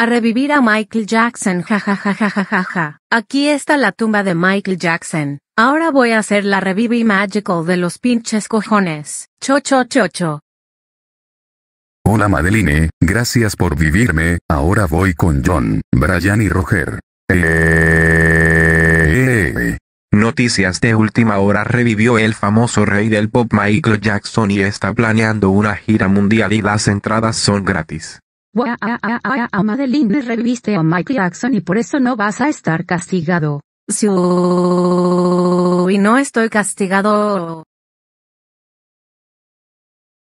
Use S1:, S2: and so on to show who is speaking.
S1: a revivir a Michael Jackson, jajajajajaja. Aquí está la tumba de Michael Jackson. Ahora voy a hacer la revivi magical de los pinches cojones. Chocho chocho. Cho.
S2: Hola Madeline, gracias por vivirme, ahora voy con John, Brian y Roger. Eh.
S3: Noticias de última hora revivió el famoso rey del pop
S4: Michael Jackson y está planeando una gira mundial y las entradas son gratis.
S5: Ah, ah, ah, a Madeline reviste a Mike Jackson y por eso no vas a estar castigado. Sí, y no estoy castigado.